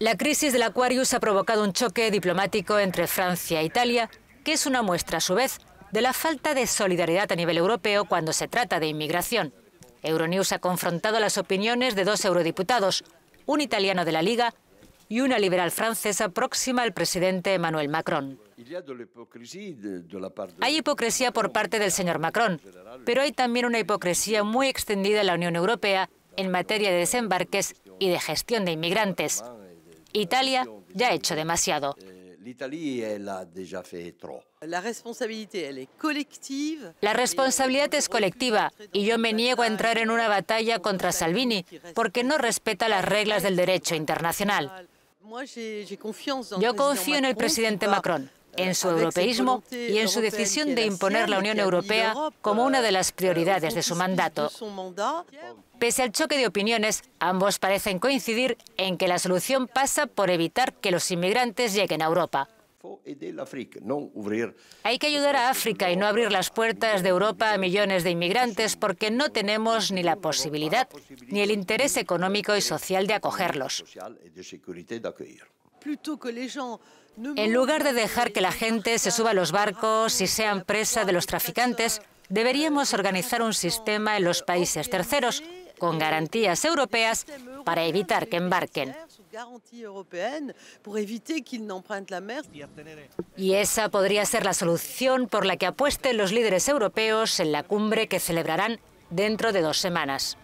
La crisis del Aquarius ha provocado un choque diplomático entre Francia e Italia, que es una muestra a su vez de la falta de solidaridad a nivel europeo cuando se trata de inmigración. Euronews ha confrontado las opiniones de dos eurodiputados, un italiano de la Liga y una liberal francesa próxima al presidente Emmanuel Macron. Hay hipocresía por parte del señor Macron, pero hay también una hipocresía muy extendida en la Unión Europea en materia de desembarques y de gestión de inmigrantes. Italia ya ha hecho demasiado. Eh, la responsabilidad es colectiva y yo me niego a entrar en una batalla contra Salvini porque no respeta las reglas del derecho internacional. Yo confío en el presidente Macron en su europeísmo y en su decisión de imponer la Unión Europea como una de las prioridades de su mandato. Pese al choque de opiniones, ambos parecen coincidir en que la solución pasa por evitar que los inmigrantes lleguen a Europa. Hay que ayudar a África y no abrir las puertas de Europa a millones de inmigrantes porque no tenemos ni la posibilidad ni el interés económico y social de acogerlos. En lugar de dejar que la gente se suba a los barcos y sean presa de los traficantes, deberíamos organizar un sistema en los países terceros con garantías europeas para evitar que embarquen. Y esa podría ser la solución por la que apuesten los líderes europeos en la cumbre que celebrarán dentro de dos semanas.